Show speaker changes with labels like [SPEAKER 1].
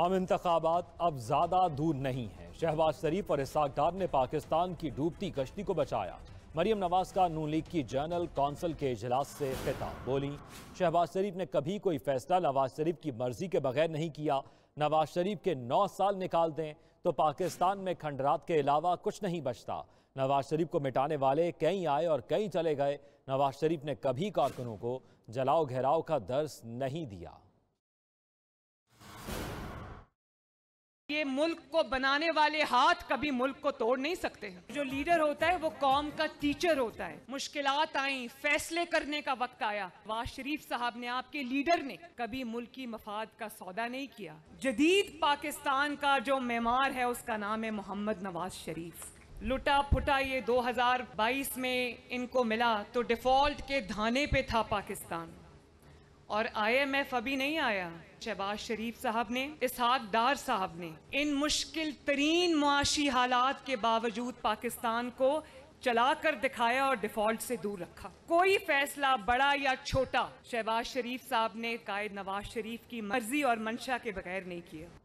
[SPEAKER 1] आम इंतबात अब ज़्यादा दूर नहीं है शहबाज शरीफ और इसाक डार ने पाकिस्तान की डूबती कश्ती को बचाया मरीम नवाज का नू लीग की जनरल कौंसिल के अजलास से खिताब बोली शहबाज शरीफ ने कभी कोई फैसला नवाज शरीफ की मर्जी के बगैर नहीं किया नवाज शरीफ के नौ साल निकाल दें तो पाकिस्तान में खंडरात के अलावा कुछ नहीं बचता नवाज शरीफ को मिटाने वाले कई आए और कई चले गए नवाज शरीफ ने कभी कारकुनों को जलाओ घेराव का दर्ज नहीं दिया
[SPEAKER 2] मुल्क को बनाने वाले हाथ कभी मुल्क को तोड़ नहीं सकते जो लीडर होता है वो कौम का टीचर होता है मुश्किल आई फैसले करने का वक्त आया नवाज शरीफ साहब ने आपके लीडर ने कभी मुल्क की मफाद का सौदा नहीं किया जदीद पाकिस्तान का जो मेमार है उसका नाम है मोहम्मद नवाज शरीफ लुटा फुटा ये 2022 में इनको मिला तो डिफॉल्ट के धाने पे था पाकिस्तान और आईएमएफ अभी नहीं आया शहबाज शरीफ साहब ने इसहाक डार साहब ने इन मुश्किल तरीन मुआशी हालात के बावजूद पाकिस्तान को चला कर दिखाया और डिफॉल्ट से दूर रखा कोई फैसला बड़ा या छोटा शहबाज शरीफ साहब ने कायद नवाज शरीफ की मर्जी और मंशा के बगैर नहीं किया